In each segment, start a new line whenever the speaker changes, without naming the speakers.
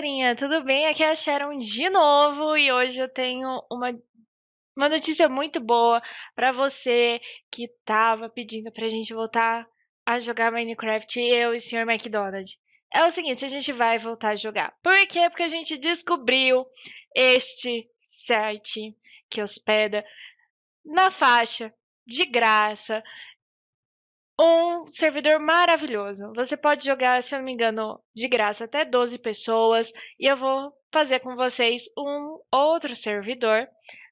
galerinha, tudo bem? Aqui é a Sharon de novo e hoje eu tenho uma, uma notícia muito boa para você que tava pedindo pra gente voltar a jogar Minecraft, eu e o Sr. McDonald. É o seguinte, a gente vai voltar a jogar. Por quê? Porque a gente descobriu este site que hospeda na faixa de graça um servidor maravilhoso. Você pode jogar, se eu não me engano, de graça até 12 pessoas. E eu vou fazer com vocês um outro servidor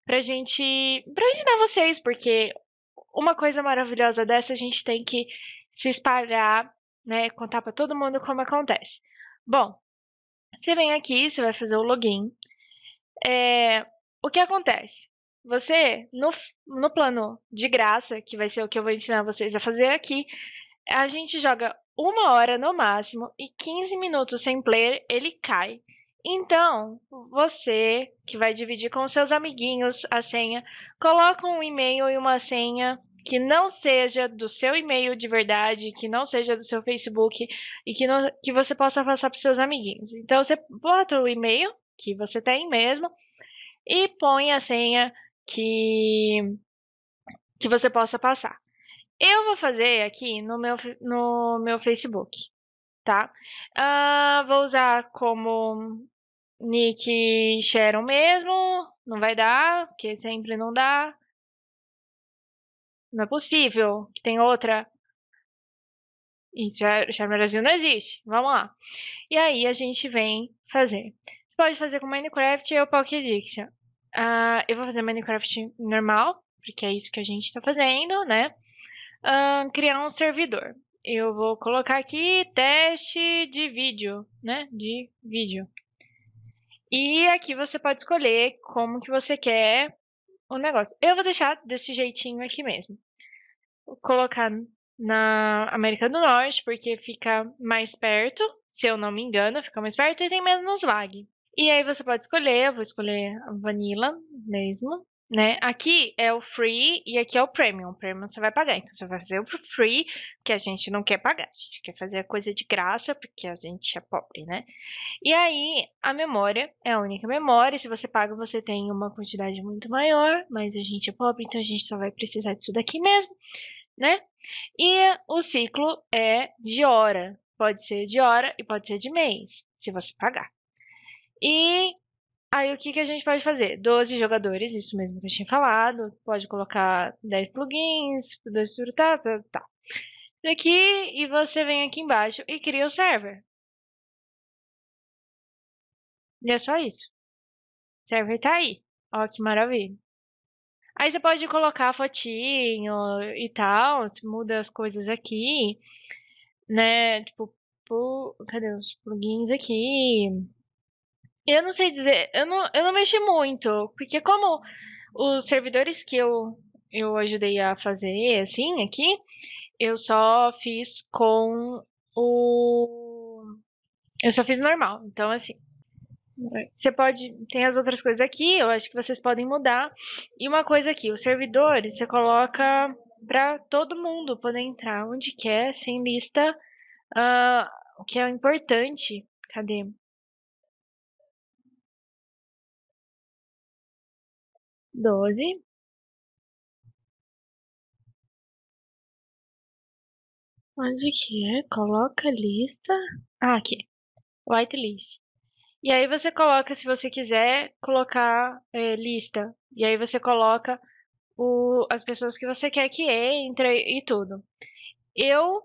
pra gente. pra ensinar vocês, porque uma coisa maravilhosa dessa a gente tem que se espalhar, né? Contar para todo mundo como acontece. Bom, você vem aqui, você vai fazer o login. É, o que acontece? você, no, no plano de graça, que vai ser o que eu vou ensinar vocês a fazer aqui, a gente joga uma hora no máximo e 15 minutos sem player ele cai. Então, você que vai dividir com seus amiguinhos a senha, coloca um e-mail e uma senha que não seja do seu e-mail de verdade, que não seja do seu Facebook e que, não, que você possa passar para seus amiguinhos. Então, você bota o e-mail que você tem mesmo e põe a senha que, que você possa passar. Eu vou fazer aqui no meu, no meu Facebook, tá? Uh, vou usar como nick Sharon mesmo, não vai dar, porque sempre não dá. Não é possível que tem outra. E Sharon Brasil não existe. Vamos lá. E aí a gente vem fazer. Você pode fazer com Minecraft ou Pocket Edition. Uh, eu vou fazer Minecraft normal, porque é isso que a gente está fazendo, né? Uh, criar um servidor. Eu vou colocar aqui teste de vídeo, né? De vídeo. E aqui você pode escolher como que você quer o negócio. Eu vou deixar desse jeitinho aqui mesmo. Vou colocar na América do Norte, porque fica mais perto, se eu não me engano, fica mais perto e tem menos lag. E aí você pode escolher, eu vou escolher a vanilla mesmo, né? Aqui é o free e aqui é o premium. O premium você vai pagar, então você vai fazer o free, que a gente não quer pagar. A gente quer fazer a coisa de graça, porque a gente é pobre, né? E aí a memória é a única memória, se você paga você tem uma quantidade muito maior, mas a gente é pobre, então a gente só vai precisar disso daqui mesmo, né? E o ciclo é de hora, pode ser de hora e pode ser de mês, se você pagar. E aí o que, que a gente pode fazer? 12 jogadores, isso mesmo que eu tinha falado. Pode colocar 10 plugins, tá, tá, tá. Daqui e você vem aqui embaixo e cria o server. E é só isso. O server tá aí. Ó que maravilha. Aí você pode colocar fotinho e tal, muda as coisas aqui, né? Tipo, cadê os plugins aqui? Eu não sei dizer, eu não, eu não mexi muito, porque como os servidores que eu, eu ajudei a fazer, assim, aqui, eu só fiz com o... Eu só fiz normal, então assim... Você pode. Tem as outras coisas aqui, eu acho que vocês podem mudar. E uma coisa aqui, os servidores, você coloca para todo mundo poder entrar onde quer, sem lista. Uh, o que é importante. Cadê?
doze Onde
que é? Coloca lista. Ah, aqui. Whitelist. E aí você coloca, se você quiser, colocar é, lista. E aí você coloca o, as pessoas que você quer que entre e tudo. Eu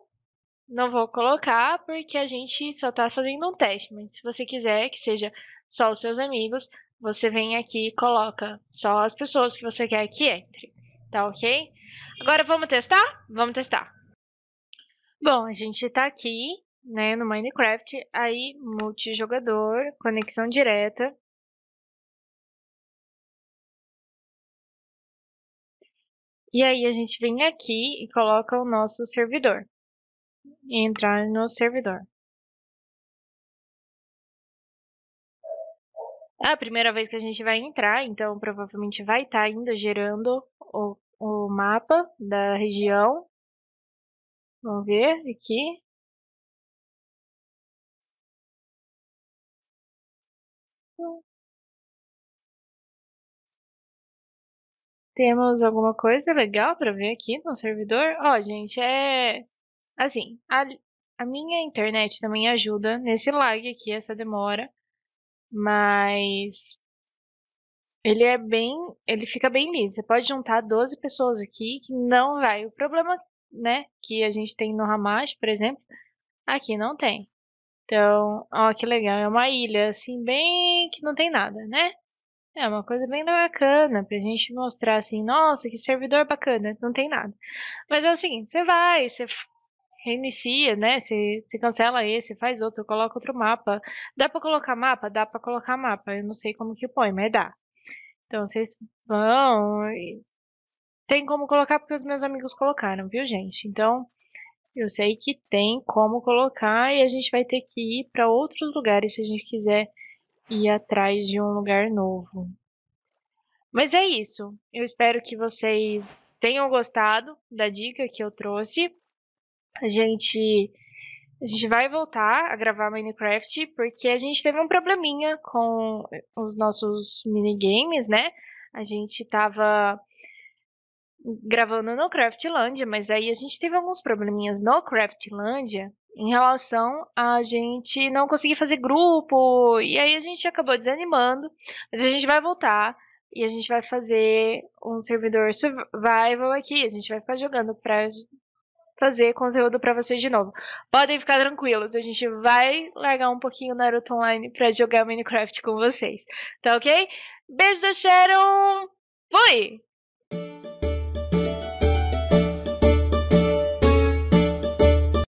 não vou colocar porque a gente só está fazendo um teste, mas se você quiser que seja só os seus amigos, você vem aqui e coloca só as pessoas que você quer que entre. Tá ok? Agora vamos testar? Vamos testar. Bom, a gente tá aqui, né, no Minecraft, aí multijogador, conexão
direta. E aí a gente vem aqui e coloca o nosso servidor. Entrar no servidor.
É a primeira vez que a gente vai entrar, então provavelmente vai estar tá ainda gerando o, o mapa da região. Vamos ver aqui. Temos alguma coisa legal para ver aqui no servidor? Ó, oh, gente, é assim, a, a minha internet também ajuda nesse lag aqui, essa demora. Mas ele é bem. Ele fica bem liso. Você pode juntar 12 pessoas aqui que não vai. O problema, né, que a gente tem no Hamash, por exemplo, aqui não tem. Então, ó, que legal. É uma ilha, assim, bem que não tem nada, né? É uma coisa bem bacana pra gente mostrar assim, nossa, que servidor bacana, não tem nada. Mas é o seguinte, você vai, você reinicia, né? Você, você cancela esse, faz outro, coloca outro mapa. Dá para colocar mapa? Dá para colocar mapa. Eu não sei como que põe, mas dá. Então vocês vão. Tem como colocar porque os meus amigos colocaram, viu, gente? Então eu sei que tem como colocar e a gente vai ter que ir para outros lugares se a gente quiser ir atrás de um lugar novo. Mas é isso. Eu espero que vocês tenham gostado da dica que eu trouxe a gente a gente vai voltar a gravar Minecraft porque a gente teve um probleminha com eh, os nossos minigames, né? A gente tava gravando no Craftlandia, mas aí a gente teve alguns probleminhas no Craftlandia em relação a gente não conseguir fazer grupo, e aí a gente acabou desanimando, mas a gente vai voltar e a gente vai fazer um servidor survival aqui, a gente vai ficar jogando pra fazer conteúdo para vocês de novo. Podem ficar tranquilos, a gente vai largar um pouquinho Naruto Online para jogar Minecraft com vocês. Tá ok? Beijo da Sharon! Fui!